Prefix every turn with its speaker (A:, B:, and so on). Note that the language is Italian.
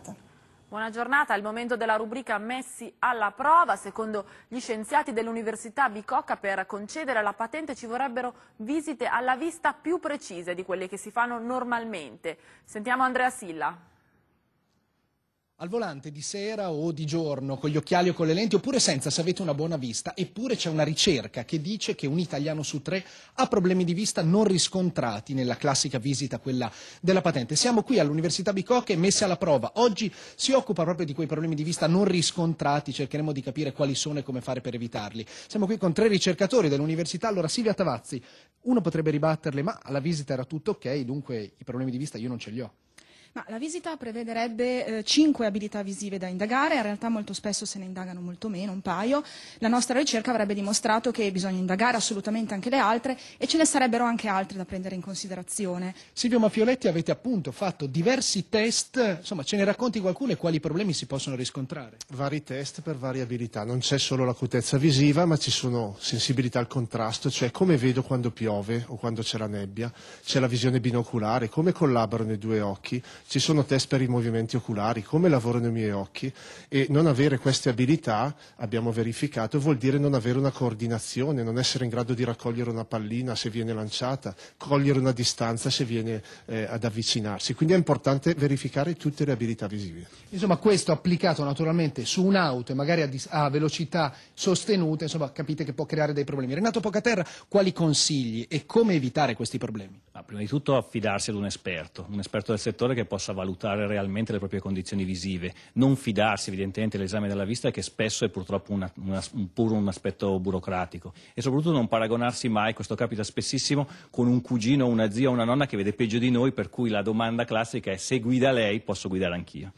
A: giornata. Buona giornata, al momento della rubrica Messi alla prova, secondo gli scienziati dell'Università Bicocca per concedere la patente ci vorrebbero visite alla vista più precise di quelle che si fanno normalmente. Sentiamo Andrea Silla
B: al volante di sera o di giorno, con gli occhiali o con le lenti, oppure senza, se avete una buona vista, eppure c'è una ricerca che dice che un italiano su tre ha problemi di vista non riscontrati nella classica visita, quella della patente. Siamo qui all'Università Bicocche, messa alla prova. Oggi si occupa proprio di quei problemi di vista non riscontrati, cercheremo di capire quali sono e come fare per evitarli. Siamo qui con tre ricercatori dell'Università, allora Silvia Tavazzi, uno potrebbe ribatterle, ma alla visita era tutto ok, dunque i problemi di vista io non ce li ho.
C: Ma la visita prevederebbe eh, abilità visive da indagare, in realtà molto spesso se ne indagano molto meno, un paio. La nostra ricerca avrebbe dimostrato che bisogna indagare assolutamente anche le altre e ce ne sarebbero anche altre da prendere in considerazione.
B: Silvio Mafioletti avete appunto fatto diversi test, insomma ce ne racconti qualcuno e quali problemi si possono riscontrare?
D: Vari test per varie abilità, non c'è solo l'acutezza visiva ma ci sono sensibilità al contrasto, cioè come vedo quando piove o quando c'è la nebbia, c'è la visione binoculare, come collaborano i due occhi, ci sono test per i movimenti oculari, come lavorano i miei occhi e non avere queste abilità, abbiamo verificato, vuol dire non avere una coordinazione, non essere in grado di raccogliere una pallina se viene lanciata, cogliere una distanza se viene eh, ad avvicinarsi. Quindi è importante verificare tutte le abilità visive.
B: Insomma, questo applicato naturalmente su un'auto e magari a, a velocità sostenute, insomma, capite che può creare dei problemi. Renato Pocaterra, quali consigli e come evitare questi
E: problemi? prima di tutto affidarsi ad un esperto, un esperto del settore che possa valutare realmente le proprie condizioni visive, non fidarsi evidentemente dell'esame della vista che spesso è purtroppo una, una, un, pur un aspetto burocratico e soprattutto non paragonarsi mai, questo capita spessissimo, con un cugino, una zia o una nonna che vede peggio di noi per cui la domanda classica è se guida lei posso guidare anch'io.